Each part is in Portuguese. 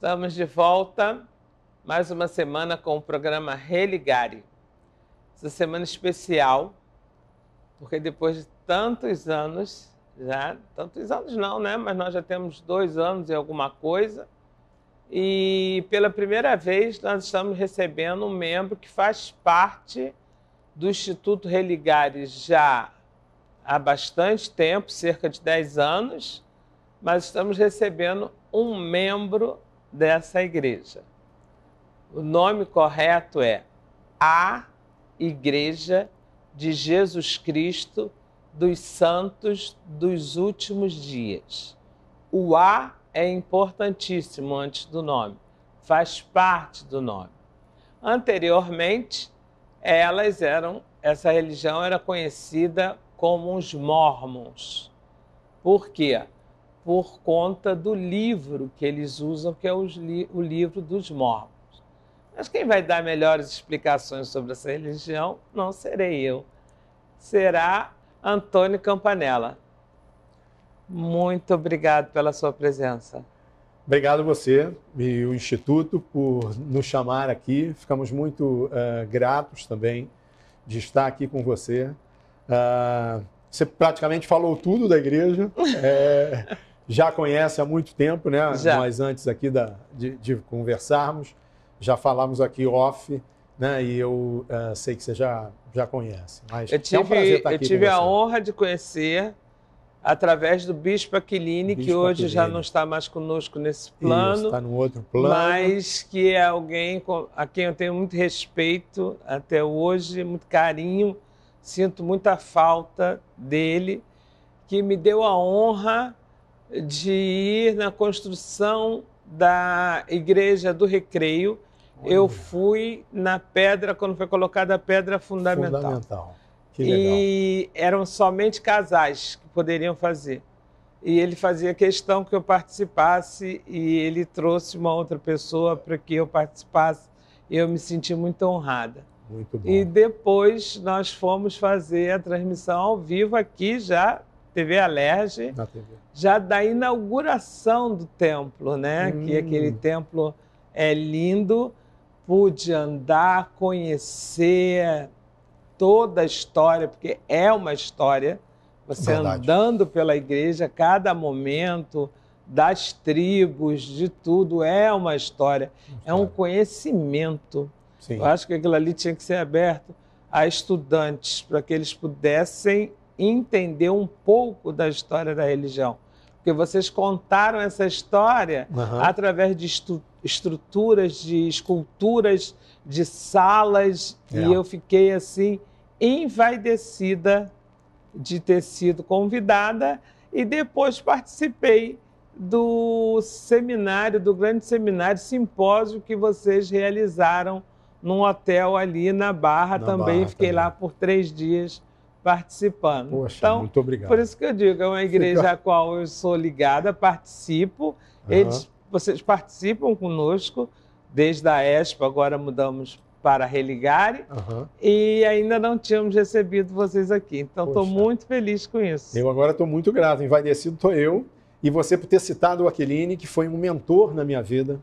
Estamos de volta, mais uma semana com o programa Religare. Essa semana especial, porque depois de tantos anos, já, tantos anos não, né? Mas nós já temos dois anos e alguma coisa. E pela primeira vez nós estamos recebendo um membro que faz parte do Instituto Religare já há bastante tempo, cerca de 10 anos, mas estamos recebendo um membro dessa igreja. O nome correto é A Igreja de Jesus Cristo dos Santos dos Últimos Dias. O A é importantíssimo antes do nome, faz parte do nome. Anteriormente, elas eram, essa religião era conhecida como os mormons. Por quê? por conta do livro que eles usam, que é li o livro dos mormons. Mas quem vai dar melhores explicações sobre essa religião não serei eu, será Antônio Campanella. Muito obrigado pela sua presença. Obrigado a você e o Instituto por nos chamar aqui. Ficamos muito uh, gratos também de estar aqui com você. Uh, você praticamente falou tudo da igreja. É já conhece há muito tempo, né? Já. Nós antes aqui da, de, de, conversarmos, já falamos aqui off, né? E eu uh, sei que você já, já conhece. Mas eu tive, é um eu tive a honra de conhecer através do Bispo Aquiline, que hoje já não está mais conosco nesse plano. Está no outro plano. Mas que é alguém a quem eu tenho muito respeito até hoje, muito carinho. Sinto muita falta dele, que me deu a honra de ir na construção da Igreja do Recreio. Olha. Eu fui na pedra, quando foi colocada a pedra fundamental. Fundamental. Que legal. E eram somente casais que poderiam fazer. E ele fazia questão que eu participasse e ele trouxe uma outra pessoa para que eu participasse. E eu me senti muito honrada. Muito bom. E depois nós fomos fazer a transmissão ao vivo aqui já TV Alerge, TV. já da inauguração do templo, né? Hum. Que aquele templo é lindo, pude andar, conhecer toda a história, porque é uma história. Você Verdade. andando pela igreja, cada momento das tribos, de tudo, é uma história, é um conhecimento. Sim. Eu acho que aquilo ali tinha que ser aberto a estudantes para que eles pudessem entender um pouco da história da religião. Porque vocês contaram essa história uhum. através de estruturas, de esculturas, de salas, é. e eu fiquei assim envaidecida de ter sido convidada e depois participei do seminário, do grande seminário, simpósio que vocês realizaram num hotel ali na Barra na também. Barra, Fiquei também. lá por três dias participando. Poxa, então, muito obrigado. Por isso que eu digo, é uma igreja Fica... a qual eu sou ligada, participo. Uhum. Eles, vocês participam conosco desde a ESPA, agora mudamos para Religare uhum. e ainda não tínhamos recebido vocês aqui. Então, estou muito feliz com isso. Eu agora estou muito grato, envaidecido estou eu e você por ter citado o Aqueline, que foi um mentor na minha vida,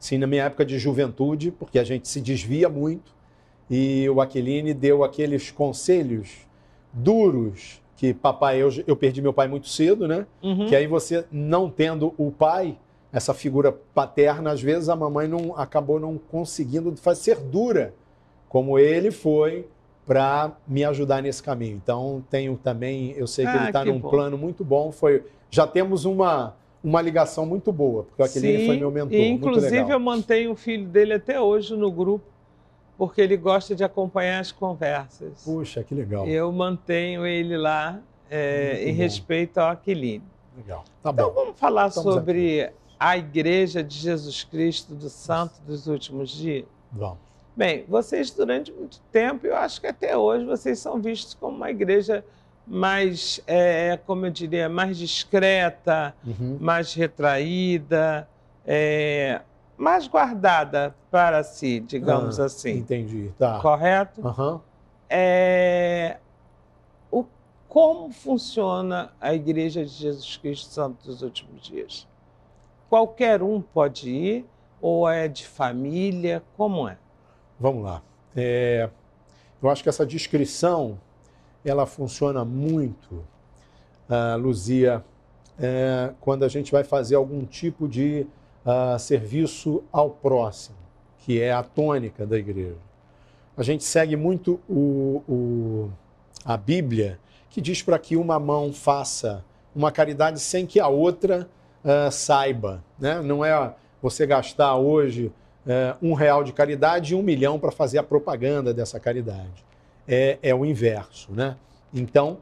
sim, na minha época de juventude, porque a gente se desvia muito e o Aqueline deu aqueles conselhos duros, que papai, eu, eu perdi meu pai muito cedo, né? Uhum. Que aí você, não tendo o pai, essa figura paterna, às vezes a mamãe não acabou não conseguindo fazer ser dura, como ele foi para me ajudar nesse caminho. Então, tenho também, eu sei que ah, ele está num bom. plano muito bom, foi já temos uma uma ligação muito boa, porque aquele ele foi meu mentor. E, inclusive, eu mantenho o filho dele até hoje no grupo porque ele gosta de acompanhar as conversas. Puxa, que legal. Eu mantenho ele lá é, em bom. respeito ao Aquilino. Legal. Tá então, bom. vamos falar Estamos sobre aqui. a Igreja de Jesus Cristo do Santo dos Últimos Dias? Vamos. Bem, vocês durante muito tempo, eu acho que até hoje, vocês são vistos como uma igreja mais, é, como eu diria, mais discreta, uhum. mais retraída, é, mais guardada para si, digamos ah, assim. Entendi, tá. Correto? Uhum. É, o, como funciona a Igreja de Jesus Cristo Santo dos Últimos Dias? Qualquer um pode ir ou é de família? Como é? Vamos lá. É, eu acho que essa descrição ela funciona muito, uh, Luzia, é, quando a gente vai fazer algum tipo de uh, serviço ao próximo, que é a tônica da igreja. A gente segue muito o, o, a Bíblia, que diz para que uma mão faça uma caridade sem que a outra uh, saiba. Né? Não é você gastar hoje uh, um real de caridade e um milhão para fazer a propaganda dessa caridade. É, é o inverso. Né? Então,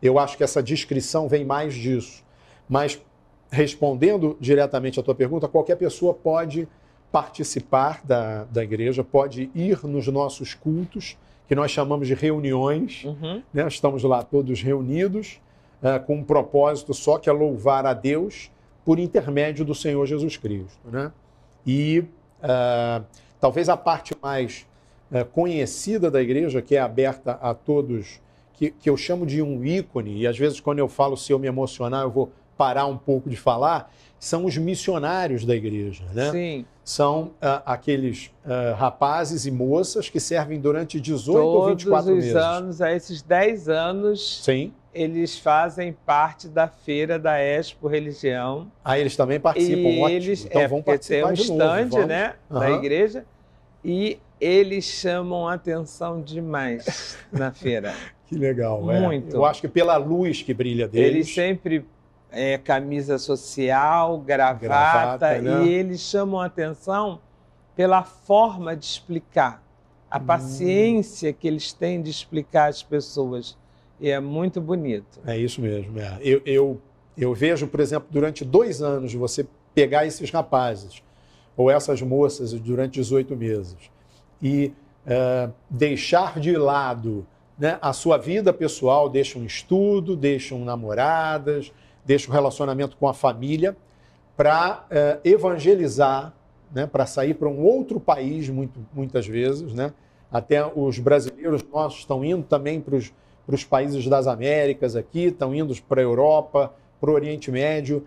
eu acho que essa descrição vem mais disso. Mas respondendo diretamente à tua pergunta, qualquer pessoa pode participar da, da igreja, pode ir nos nossos cultos, que nós chamamos de reuniões. Uhum. Né? Estamos lá todos reunidos uh, com um propósito só que é louvar a Deus por intermédio do Senhor Jesus Cristo. Né? E uh, talvez a parte mais uh, conhecida da igreja, que é aberta a todos, que, que eu chamo de um ícone, e às vezes quando eu falo, se eu me emocionar, eu vou parar um pouco de falar, são os missionários da igreja, né? Sim. São ah, aqueles ah, rapazes e moças que servem durante 18 Todos ou 24 meses. anos, a esses 10 anos, Sim. eles fazem parte da feira da Expo Religião. Ah, eles também participam, e ótimo. Eles, então é, vão é, participar tem um de stand, novo, né, uhum. da igreja. E eles chamam atenção demais na feira. que legal, é. Muito. É. Eu acho que pela luz que brilha deles. Eles sempre é, camisa social, gravata, gravata né? e eles chamam a atenção pela forma de explicar, a hum. paciência hum. que eles têm de explicar às pessoas. E é muito bonito. É isso mesmo. É. Eu, eu, eu vejo, por exemplo, durante dois anos você pegar esses rapazes ou essas moças durante 18 meses e uh, deixar de lado né, a sua vida pessoal, deixam estudo, deixam namoradas, deixa o relacionamento com a família para uh, eh, evangelizar, né, para sair para um outro país, muito, muitas vezes. Né? Até os brasileiros nossos estão indo também para os países das Américas aqui, estão indo para a Europa, para o Oriente Médio.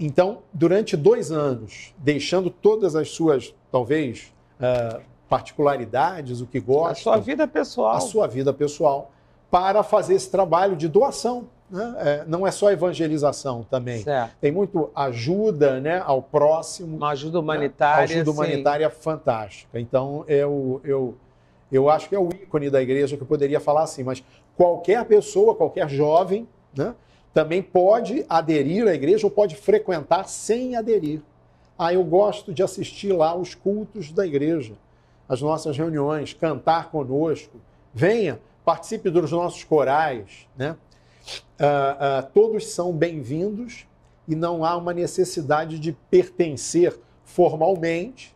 Então, durante dois anos, deixando todas as suas, talvez, uh, particularidades, o que gosta. A sua vida pessoal. A sua vida pessoal, para fazer esse trabalho de doação né? É, não é só evangelização também. Certo. Tem muito ajuda né, ao próximo. Uma ajuda né? humanitária. Né? Ajuda humanitária fantástica. Então, eu, eu, eu acho que é o ícone da igreja que eu poderia falar assim, mas qualquer pessoa, qualquer jovem, né, também pode aderir à igreja ou pode frequentar sem aderir. Ah, eu gosto de assistir lá os cultos da igreja, as nossas reuniões, cantar conosco. Venha, participe dos nossos corais, né? Uh, uh, todos são bem-vindos e não há uma necessidade de pertencer formalmente,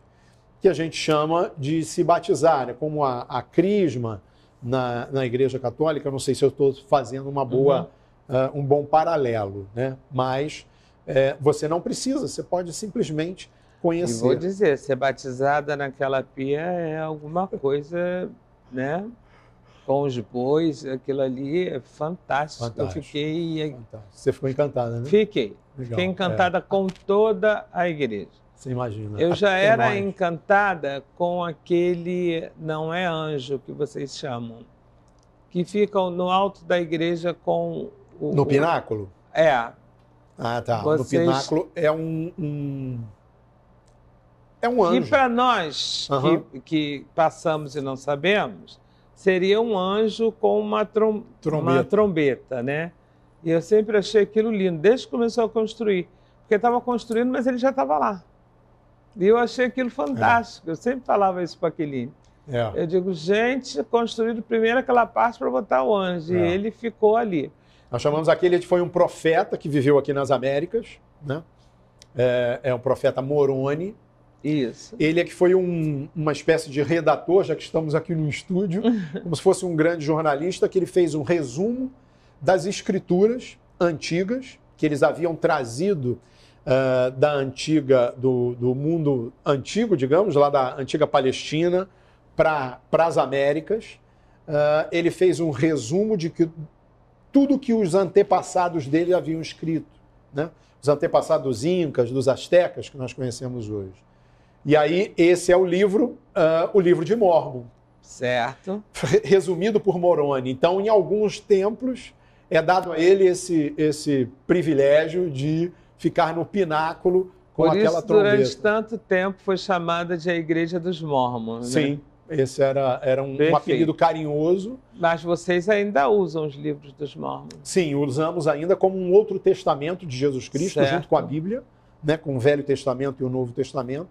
que a gente chama de se batizar, né? como a, a crisma na, na Igreja Católica. Não sei se eu estou fazendo uma boa, uhum. uh, um bom paralelo, né? mas é, você não precisa, você pode simplesmente conhecer. E vou dizer, ser batizada naquela pia é alguma coisa, né? com de bois, aquilo ali é fantástico. fantástico. Eu fiquei. Eh, fantástico. Você ficou encantada, né? Fiquei. Legal. Fiquei é. encantada é. com toda a igreja. Você imagina. Eu já Até era mais. encantada com aquele não é anjo que vocês chamam, que ficam no alto da igreja com o. No o... pináculo? É. Ah, tá. Vocês... No pináculo é um... um... É um anjo. E para nós uhum. que, que, passamos e não sabemos, seria um anjo com uma, trom trombeta. uma trombeta, né? E eu sempre achei aquilo lindo, desde que começou a construir. Porque estava construindo, mas ele já estava lá. E eu achei aquilo fantástico. É. Eu sempre falava isso para Aquiline. É. Eu digo, gente, construído primeiro aquela parte para botar o anjo. É. E ele ficou ali. Nós chamamos aquele, ele foi um profeta que viveu aqui nas Américas, né? É, é um profeta Moroni, isso. Ele é que foi um, uma espécie de redator, já que estamos aqui no estúdio, como se fosse um grande jornalista, que ele fez um resumo das escrituras antigas que eles haviam trazido uh, da antiga do, do mundo antigo, digamos, lá da antiga Palestina para as Américas. Uh, ele fez um resumo de que tudo que os antepassados dele haviam escrito, né? Os antepassados incas, dos astecas que nós conhecemos hoje. E aí, esse é o livro, uh, o livro de Mormon. Certo. Resumido por Moroni. Então, em alguns templos, é dado a ele esse, esse privilégio de ficar no pináculo com por aquela isso, trombeta. Durante tanto tempo foi chamada de a Igreja dos Mormons. Né? Sim. Né? Esse era, era um, um, apelido carinhoso. Mas vocês ainda usam os livros dos mormons. Sim, usamos ainda como um outro testamento de Jesus Cristo, certo. junto com a Bíblia, né, com o Velho Testamento e o Novo Testamento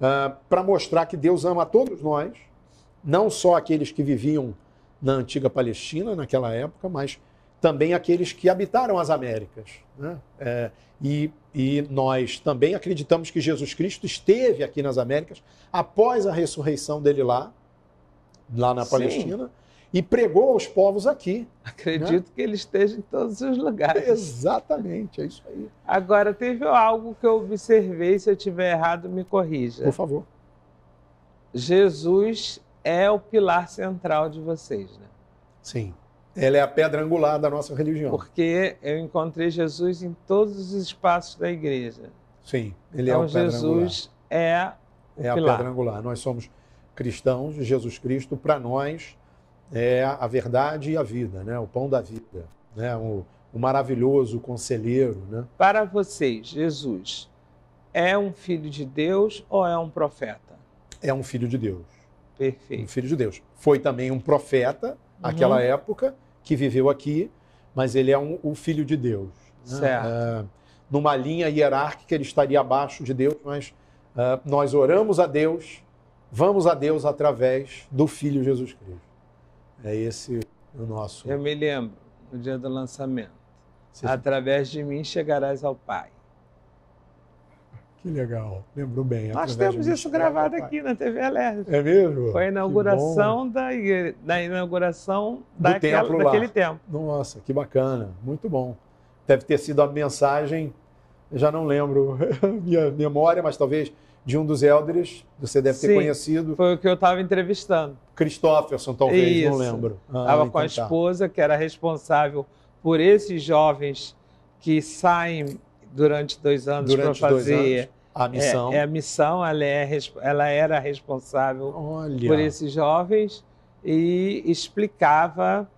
uh, ah, para mostrar que Deus ama a todos nós, não só aqueles que viviam na antiga Palestina, naquela época, mas também aqueles que habitaram as Américas. Né? É, e, e, nós também acreditamos que Jesus Cristo esteve aqui nas Américas após a ressurreição dele lá, lá na Palestina, Sim e pregou aos povos aqui. Né? Acredito né? que ele esteja em todos os lugares. Exatamente, é isso aí. Agora, teve algo que eu observei, se eu tiver errado, me corrija. Por favor. Jesus é o pilar central de vocês, né? Sim. Ela é a pedra angular da nossa religião. Porque eu encontrei Jesus em todos os espaços da igreja. Sim, ele é então, é o pedra Jesus é o é pilar. a pedra angular. Nós somos cristãos, Jesus Cristo para nós é a verdade e a vida, né? o pão da vida, né? o, o maravilhoso conselheiro. Né? Para vocês, Jesus é um filho de Deus ou é um profeta? É um filho de Deus. Perfeito. Um filho de Deus. Foi também um profeta, naquela uhum. época, que viveu aqui, mas ele é um, o filho de Deus. Né? Certo. É, numa linha hierárquica, ele estaria abaixo de Deus, mas é, nós oramos a Deus, vamos a Deus através do Filho Jesus Cristo. É esse o nosso. Eu me lembro, no dia do lançamento. Você... Através de mim chegarás ao Pai. Que legal, lembrou bem. Nós temos isso gravado aqui na TV Alerta. É mesmo? Foi a inauguração da, igreja, inauguração Do daquela, templo daquele tempo. Nossa, que bacana, muito bom. Deve ter sido a mensagem, já não lembro minha memória, mas talvez de um dos élderes, você deve ter Sim, conhecido. Foi o que eu estava entrevistando. Christofferson, talvez, Isso. não lembro. Estava ah, com a então tá. esposa, que era responsável por esses jovens que saem durante dois anos para fazer. Anos, a é, missão. É, é, a missão, ela, é, ela era responsável Olha. por esses jovens e explicava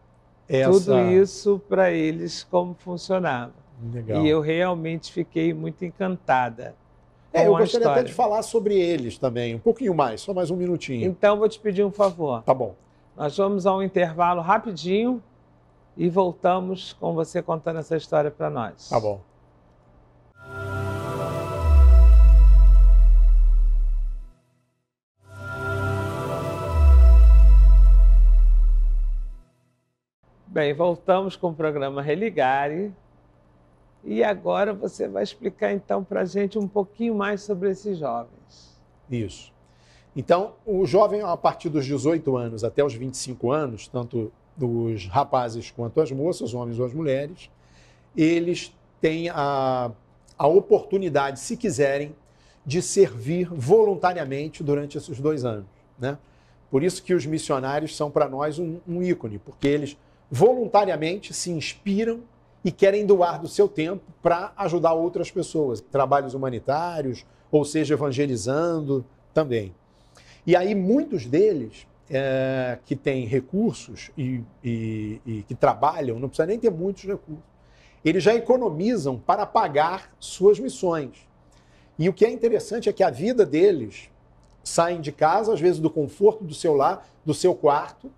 Essa... tudo isso para eles como funcionava. Legal. E eu realmente fiquei muito encantada é, eu gostaria história. até de falar sobre eles também, um pouquinho mais, só mais um minutinho. Então, vou te pedir um favor. Tá bom. Nós vamos a um intervalo rapidinho e voltamos com você contando essa história para nós. Tá bom. Bem, voltamos com o programa Religare e agora você vai explicar então para a gente um pouquinho mais sobre esses jovens. Isso. Então, o jovem, a partir dos 18 anos até os 25 anos, tanto dos rapazes quanto as moças, homens ou as mulheres, eles têm a, a oportunidade, se quiserem, de servir voluntariamente durante esses dois anos. Né? Por isso que os missionários são para nós um, um ícone, porque eles voluntariamente se inspiram e querem doar do seu tempo para ajudar outras pessoas, trabalhos humanitários, ou seja, evangelizando também. E aí, muitos deles é, que têm recursos e, e, e, que trabalham, não precisa nem ter muitos recursos, eles já economizam para pagar suas missões. E o que é interessante é que a vida deles saem de casa, às vezes do conforto do seu lar, do seu quarto,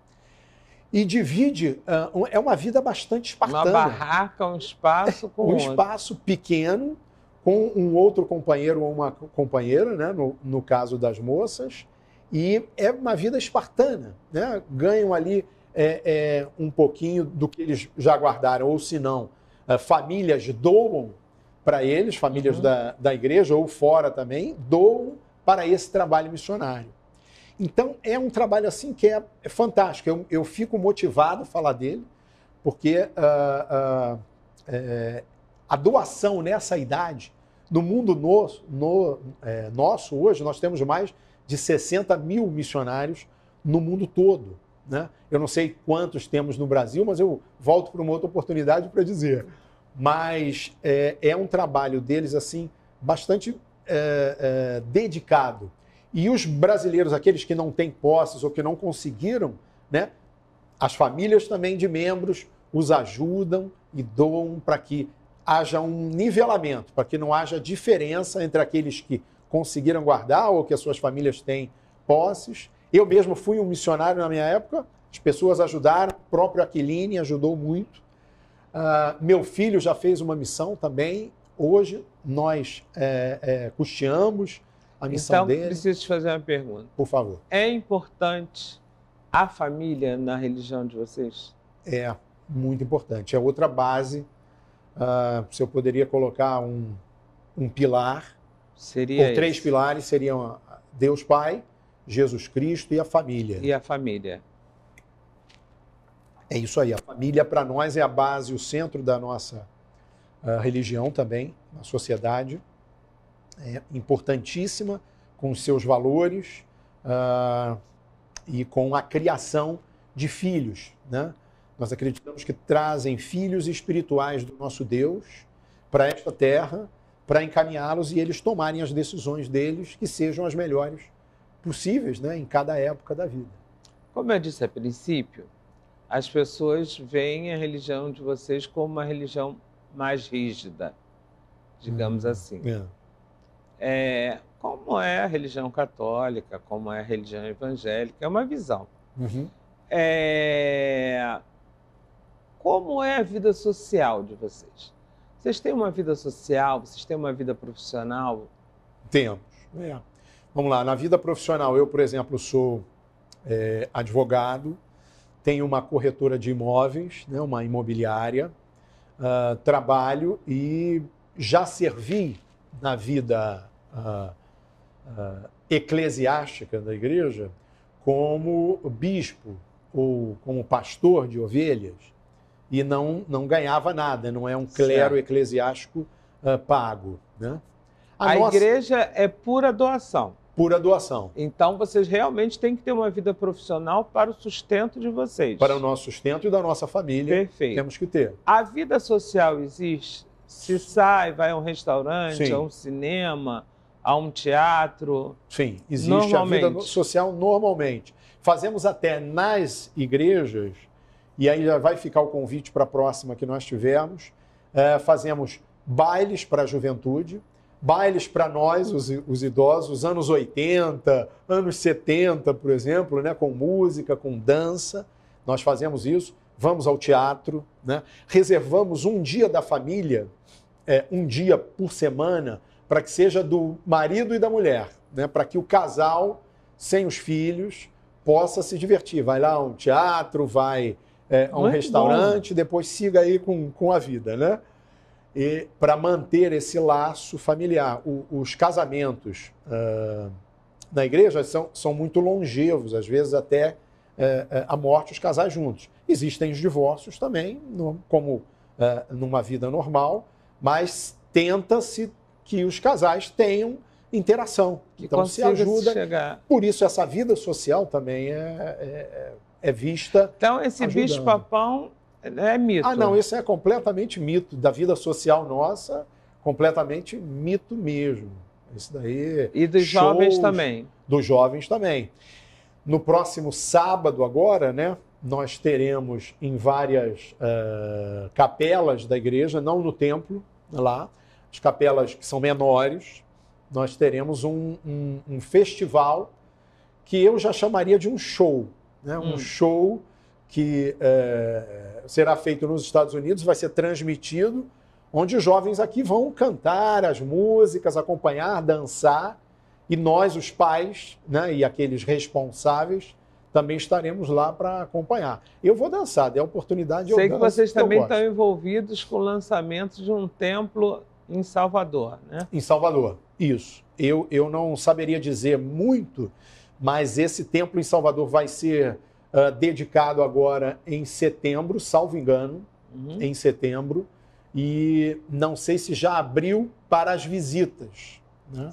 e divide. Ah, é uma vida bastante espartana. Uma barraca, um espaço com. um outro. espaço pequeno, com um outro companheiro ou uma companheira, né? no, no caso das moças. E é uma vida espartana. Né? Ganham ali é, é, um pouquinho do que eles já guardaram, ou se não, é, famílias doam para eles, famílias uhum. da, da igreja ou fora também, doam para esse trabalho missionário. Então é um trabalho assim que é, é fantástico. Eu, eu, fico motivado a falar dele, porque uh, uh, é, a doação nessa idade, no mundo no, no, é, nosso hoje, nós temos mais de 60 mil missionários no mundo todo. Né? Eu não sei quantos temos no Brasil, mas eu volto para uma outra oportunidade para dizer. Mas é, é, um trabalho deles assim bastante é, é dedicado. E os brasileiros, aqueles que não têm posses ou que não conseguiram, né, as famílias também de membros os ajudam e doam para que haja um nivelamento, para que não haja diferença entre aqueles que conseguiram guardar ou que as suas famílias têm posses. Eu mesmo fui um missionário na minha época, as pessoas ajudaram, o próprio Aquiline ajudou muito. Uh, meu filho já fez uma missão também. Hoje nós é, é, custeamos a missão então, dele. Então, preciso te fazer uma pergunta. Por favor. É importante a família na religião de vocês? É, muito importante. É outra base. Uh, se eu poderia colocar um, um pilar, seria ou três esse. pilares, seriam Deus Pai, Jesus Cristo e a família. E a família. É isso aí. A família para nós é a base, o centro da nossa uh, religião também, na sociedade é importantíssima, com seus valores uh, e com a criação de filhos. Né? Nós acreditamos que trazem filhos espirituais do nosso Deus para esta terra, para encaminhá-los e eles tomarem as decisões deles que sejam as melhores possíveis né, em cada época da vida. Como eu disse a princípio, as pessoas veem a religião de vocês como uma religião mais rígida, digamos hum, assim. É é, como é a religião católica, como é a religião evangélica, é uma visão. Uhum. É, como é a vida social de vocês? Vocês têm uma vida social? Vocês têm uma vida profissional? Temos. É. Vamos lá, na vida profissional, eu, por exemplo, sou é, advogado, tenho uma corretora de imóveis, né, uma imobiliária, uh, trabalho e já servi na vida eclesiástica da igreja como bispo ou como pastor de ovelhas e não, não ganhava nada, não é um clero certo. eclesiástico ah, pago. Né? A, a nossa... igreja é pura doação. Pura doação. Então vocês realmente têm que ter uma vida profissional para o sustento de vocês. Para o nosso sustento e da nossa família. Perfeito. Temos que ter. A vida social existe? Se sai, vai a um restaurante, Sim. a um cinema, a um teatro? Sim, existe a vida social normalmente. Fazemos até nas igrejas, e aí já vai ficar o convite para a próxima que nós tivermos, é, fazemos bailes para a juventude, bailes para nós, os, os, idosos, anos 80, anos 70, por exemplo, né, com música, com dança, nós fazemos isso, vamos ao teatro, né, reservamos um dia da família, é, um dia por semana, para que seja do marido e da mulher, né? para que o casal, sem os filhos, possa se divertir. Vai lá a um teatro, vai é, a um Muito restaurante, bom. depois siga aí com, com a vida, né? E para manter esse laço familiar. O, os casamentos uh, na igreja são, são muito longevos, às vezes até uh, a morte os casais juntos. Existem os divórcios também, no, como uh, numa vida normal, mas tenta-se que os casais tenham interação. então se ajuda. Chegar. Por isso essa vida social também é, é, é, é vista. Então esse bicho-papão né, é mito. Ah, não, isso é completamente mito da vida social nossa, completamente mito mesmo. Isso daí. E dos shows, jovens também. Dos jovens também. No próximo sábado agora, né? Nós teremos em várias uh, capelas da igreja, não no templo lá, as capelas que são menores, nós teremos um, um, um festival que eu já chamaria de um show. Né? Um hum. show que é, será feito nos Estados Unidos, vai ser transmitido, onde os jovens aqui vão cantar as músicas, acompanhar, dançar, e nós, os pais, né, e aqueles responsáveis, também estaremos lá para acompanhar. Eu vou dançar, é a oportunidade Sei eu Sei que vocês também estão envolvidos com o lançamento de um templo em Salvador, né? Em Salvador, isso. Eu, eu não saberia dizer muito, mas esse templo em Salvador vai ser uh, dedicado agora em setembro, salvo engano, uhum. em setembro. E não sei se já abriu para as visitas. Né?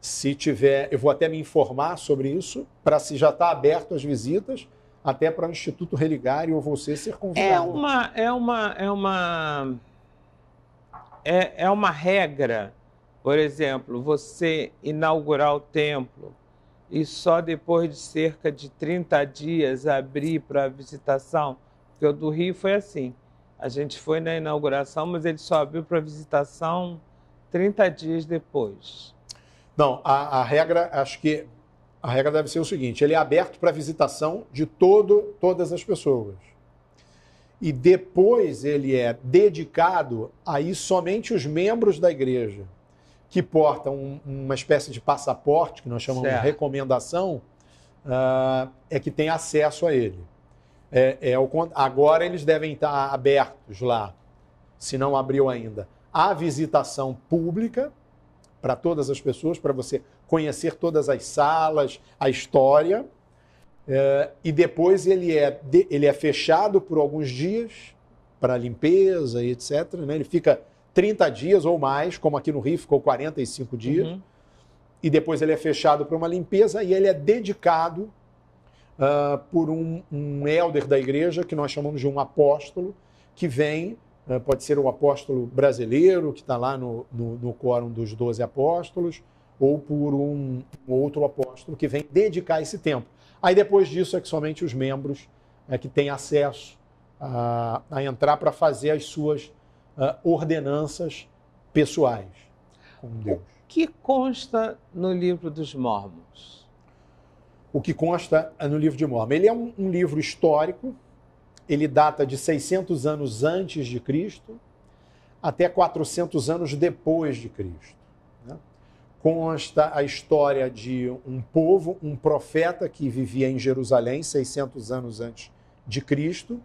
Se tiver, eu vou até me informar sobre isso, para se já está aberto as visitas, até para o Instituto Religário ou você ser convidado. É uma, é uma, é uma é, é uma regra, por exemplo, você inaugurar o templo e só depois de cerca de 30 dias abrir para visitação, porque o do Rio foi assim. A gente foi na inauguração, mas ele só abriu para visitação 30 dias depois. Não, a, a, regra, acho que a regra deve ser o seguinte: ele é aberto para visitação de todo, todas as pessoas e depois ele é dedicado aí somente os membros da igreja, que portam uma espécie de passaporte, que nós chamamos certo. de recomendação, uh, é que tem acesso a ele. É, é o, agora eles devem estar abertos lá, se não abriu ainda, a visitação pública para todas as pessoas, para você conhecer todas as salas, a história é, e depois ele é, ele é fechado por alguns dias para limpeza e etc. Né? Ele fica 30 dias ou mais, como aqui no Rio ficou 45 dias. Uhum. E depois ele é fechado para uma limpeza e ele é dedicado uh, por um, um elder da igreja, que nós chamamos de um apóstolo, que vem, uh, pode ser o um apóstolo brasileiro, que está lá no, no, no quórum dos 12 apóstolos, ou por um outro apóstolo que vem dedicar esse tempo. Aí depois disso é que somente os membros é que têm acesso a, a entrar para fazer as suas uh, ordenanças pessoais com Deus. O que consta no livro dos Mormons? O que consta é no livro de Mormon? Ele é um, um livro histórico, ele data de 600 anos antes de Cristo até 400 anos depois de Cristo consta a história de um povo, um profeta que vivia em Jerusalém 600 anos antes de Cristo.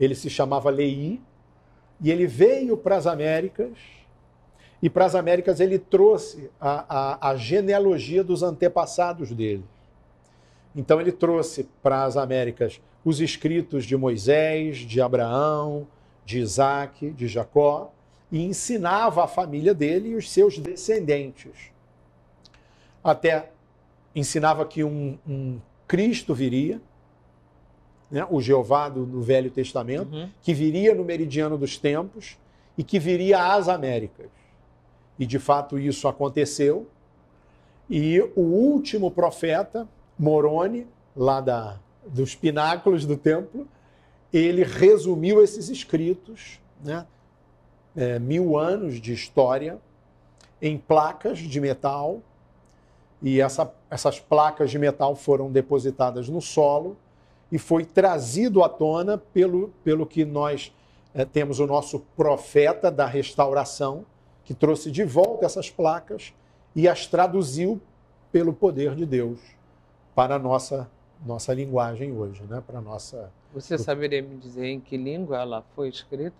Ele se chamava Lei e ele veio para as Américas. E para as Américas ele trouxe a, a, a genealogia dos antepassados dele. Então ele trouxe para as Américas os escritos de Moisés, de Abraão, de Isaac, de Jacó, e ensinava a família dele e os seus descendentes. Até ensinava que um, um Cristo viria, né, o Jeová do, do Velho Testamento, uhum. que viria no meridiano dos tempos e que viria às Américas. E de fato isso aconteceu. E o último profeta, Moroni, lá da, dos pináculos do templo, ele resumiu esses escritos, né? é, mil anos de história em placas de metal e essa, essas placas de metal foram depositadas no solo e foi trazido à tona pelo, pelo que nós é, temos o nosso profeta da restauração, que trouxe de volta essas placas e as traduziu pelo poder de Deus para a nossa, nossa linguagem hoje, né? para nossa... Você saberia me dizer em que língua ela foi escrita?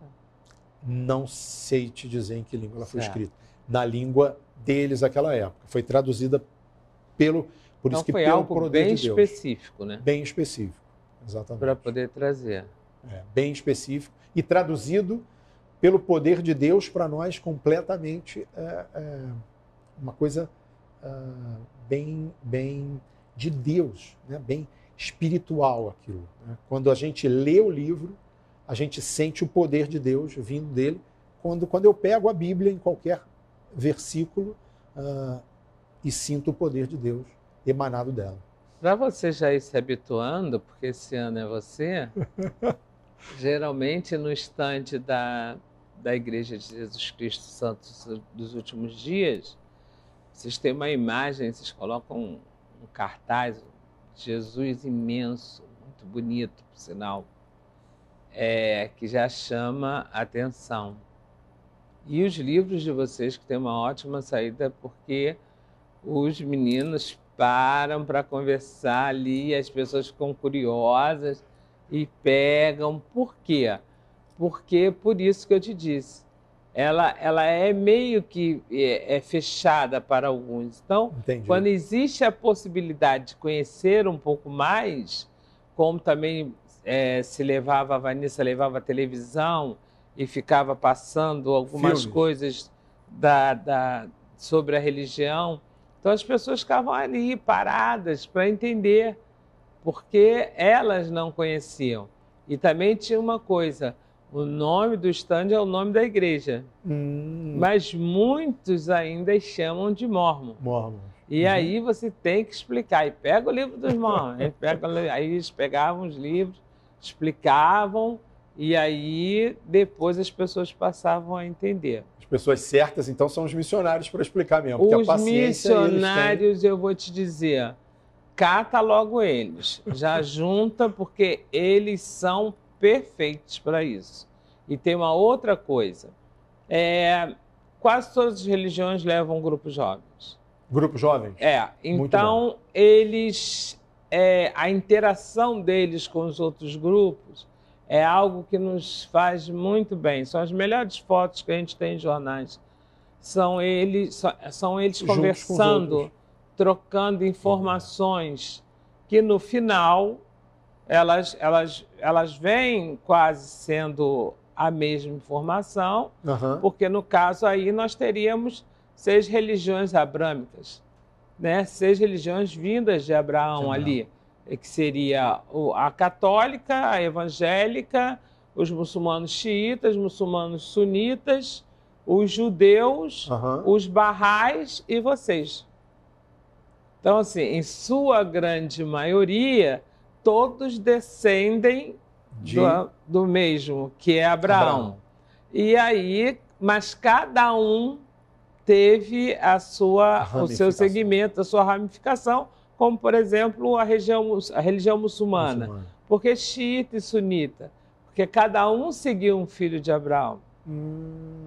não sei te dizer em que língua ela foi certo. É. escrita. Na língua deles daquela época. Foi traduzida pelo. Por então, isso que foi pelo algo bem de Deus, específico, né? Bem específico, exatamente. Para poder trazer. É, bem específico. E traduzido pelo poder de Deus para nós completamente é, é, uma coisa ah, bem, bem de Deus, né? bem espiritual aquilo. Né? Quando a gente lê o livro, a gente sente o poder de Deus vindo dele. Quando, quando eu pego a Bíblia em qualquer versículo uh, e sinto o poder de Deus emanado dela. Para você já ir se habituando, porque esse ano é você, geralmente no estande da, da Igreja de Jesus Cristo Santos dos últimos dias, vocês têm uma imagem, vocês colocam um, um cartaz, Jesus imenso, muito bonito, por sinal é, que já chama atenção. E os livros de vocês, que tem uma ótima saída, porque os meninos param para conversar ali, as pessoas ficam curiosas e pegam. Por quê? Porque, por isso que eu te disse, ela, ela é meio que é, é fechada para alguns. Então, Entendi. quando existe a possibilidade de conhecer um pouco mais, como também é, se levava, a Vanessa levava a televisão e ficava passando algumas coisas da, da, sobre a religião. Então as pessoas ficavam ali paradas para entender, porque elas não conheciam. E também tinha uma coisa: o nome do stand é o nome da igreja. Hum. Mas muitos ainda chamam de mormon. Mormon. E uhum. aí você tem que explicar. E pega o livro dos mormons. aí eles pegavam os livros explicavam e aí depois as pessoas passavam a entender. As pessoas certas, então, são os missionários para explicar mesmo. Os missionários, eu vou te dizer, cata logo eles, já junta, porque eles são perfeitos para isso. E tem uma outra coisa. É, quase todas as religiões levam grupos jovens. Grupos jovens? É. Então, eles é, a interação deles com os outros grupos é algo que nos faz muito bem. São as melhores fotos que a gente tem em jornais. São eles, são eles conversando, trocando informações, que no final elas, elas, elas vêm quase sendo a mesma informação, uhum. porque no caso aí nós teríamos seis religiões abrâmicas né, seis religiões vindas de Abraão, ali, que seria a católica, a evangélica, os muçulmanos xiitas, muçulmanos sunitas, os judeus, uhum. os barrais e vocês. Então, assim, em sua grande maioria, todos descendem de... do, do, mesmo, que é Abraão. Abraão. E aí, mas cada um teve a sua, a o seu segmento, a sua ramificação, como, por exemplo, a, região, a religião muçulmana. muçulmana. Porque xiita e sunita. Porque cada um seguiu um filho de Abraão. Hum.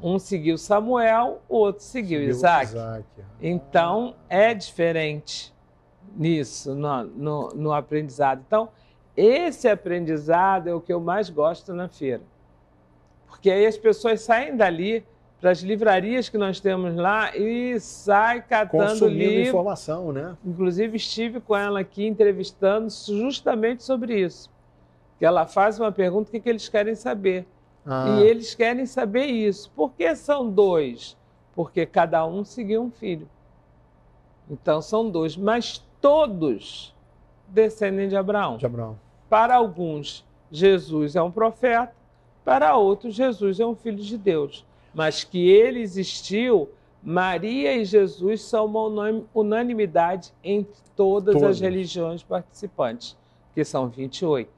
Um seguiu Samuel, o outro seguiu, seguiu Isaac. Isaac. Ah. Então, é diferente nisso, no, no, no aprendizado. Então, esse aprendizado é o que eu mais gosto na feira. Porque aí as pessoas saem dali para as livrarias que nós temos lá e sai catando Consumindo livro. informação, né? Inclusive estive com ela aqui entrevistando justamente sobre isso. Que ela faz uma pergunta o que, que eles querem saber. Ah. E eles querem saber isso. Por que são dois? Porque cada um seguiu um filho. Então são dois, mas todos descendem de Abraão. De Abraão. Para alguns, Jesus é um profeta, para outros, Jesus é um filho de Deus mas que ele existiu, Maria e Jesus são uma unanimidade entre todas, todas. as religiões participantes, que são 28.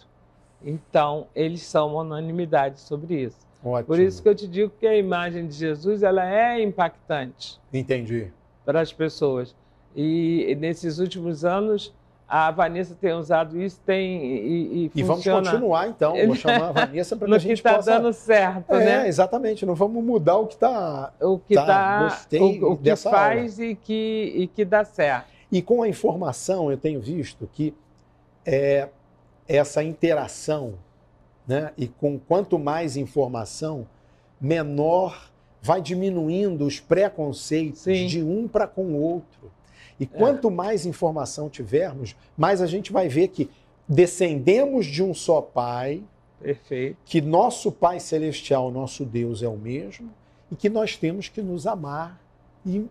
Então, eles são uma unanimidade sobre isso. Ótimo. Por isso que eu te digo que a imagem de Jesus ela é impactante. Entendi. Para as pessoas. E nesses últimos anos, a Vanessa tem usado isso, tem e, e, e vamos continuar então. Vou chamar a tá Vanessa para que a gente que tá possa. dando certo, é, né? Exatamente. Não vamos mudar o que está. O que tá, tá... o, o que faz aula. e que e que dá certo. E com a informação eu tenho visto que é, essa interação, né? E com quanto mais informação, menor vai diminuindo os preconceitos Sim. de um para com o outro. E é. quanto mais informação tivermos, mais a gente vai ver que descendemos de um só Pai, Perfeito. que nosso Pai Celestial, nosso Deus, é o mesmo, e que nós temos que nos amar e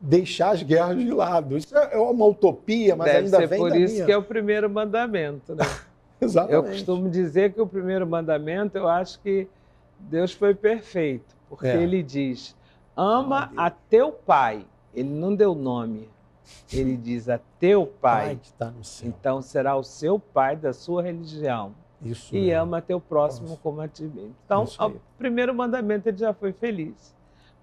deixar as guerras de lado. Isso é, é uma utopia, mas Deve ainda ser vem por da isso minha. que é o primeiro mandamento, né? Exatamente. Eu costumo dizer que o primeiro mandamento, eu acho que Deus foi perfeito, porque é. ele diz: ama a teu pai. Ele não deu nome. Ele diz a é teu pai, pai que tá no céu. então será o seu pai da sua religião. Isso e mesmo. É. ama teu próximo Nossa. como a ti mesmo. Então, o primeiro mandamento ele já foi feliz.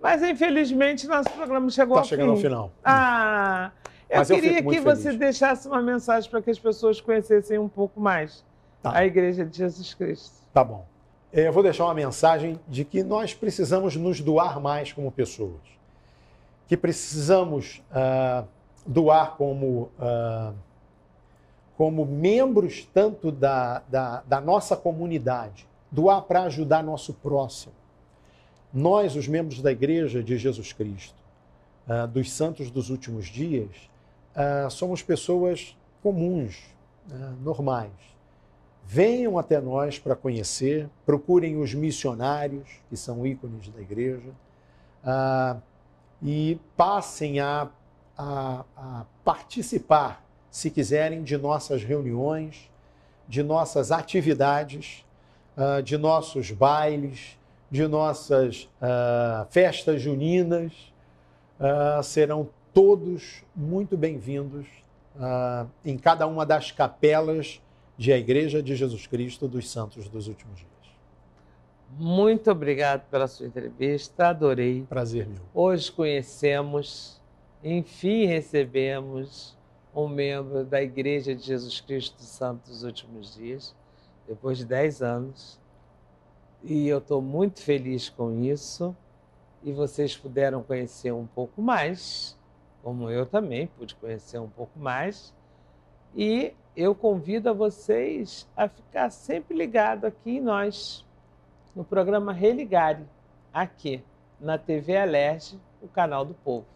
Mas infelizmente nosso programa chegou tá ao chegando fim. chegando ao final. Ah, eu Mas queria eu que feliz. você deixasse uma mensagem para que as pessoas conhecessem um pouco mais tá. a Igreja de Jesus Cristo. Tá bom. É, eu vou deixar uma mensagem de que nós precisamos nos doar mais como pessoas, que precisamos uh, doar como, uh, como membros tanto da, da, da nossa comunidade, doar para ajudar nosso próximo. Nós, os membros da Igreja de Jesus Cristo, uh, dos santos dos últimos dias, uh, somos pessoas comuns, normais. Venham até nós para conhecer, procurem os missionários, que são ícones da igreja, e passem a a, a participar, se quiserem, de nossas reuniões, de nossas atividades, uh, de nossos bailes, de nossas uh, festas juninas. Uh, serão todos muito bem-vindos em cada uma das capelas de a Igreja de Jesus Cristo dos Santos dos Últimos Dias. Muito obrigado pela sua entrevista, adorei. Prazer meu. Hoje conhecemos enfim recebemos um membro da Igreja de Jesus Cristo Santo dos últimos dias, depois de 10 anos. E eu estou muito feliz com isso. E vocês puderam conhecer um pouco mais, como eu também pude conhecer um pouco mais. E eu convido a vocês a ficar sempre ligado aqui em nós, no programa Religare, aqui na TV Alerj, o canal do povo.